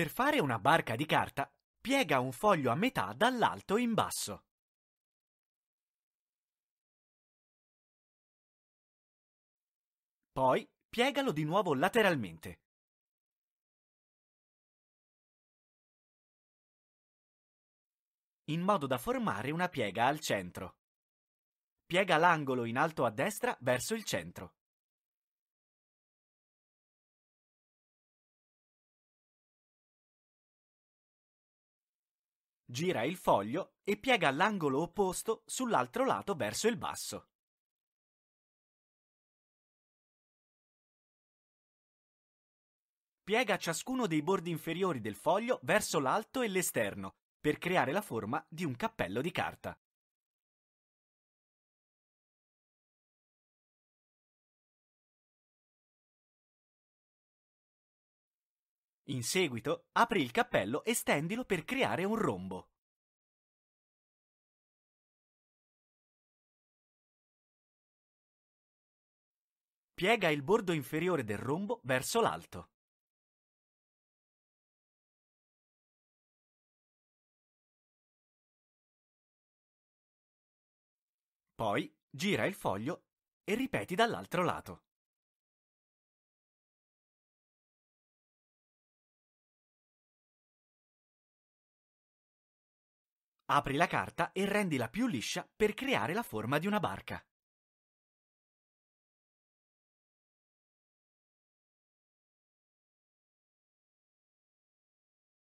Per fare una barca di carta, piega un foglio a metà dall'alto in basso. Poi piegalo di nuovo lateralmente. in modo da formare una piega al centro. Piega l'angolo in alto a destra verso il centro. gira il foglio e piega l'angolo opposto sull'altro lato verso il basso. Piega ciascuno dei bordi inferiori del foglio verso l'alto e l'esterno per creare la forma di un cappello di carta. In seguito, apri il cappello e stendilo per creare un rombo. Piega il bordo inferiore del rombo verso l'alto. Poi gira il foglio e ripeti dall'altro lato. Apri la carta e rendila più liscia per creare la forma di una barca.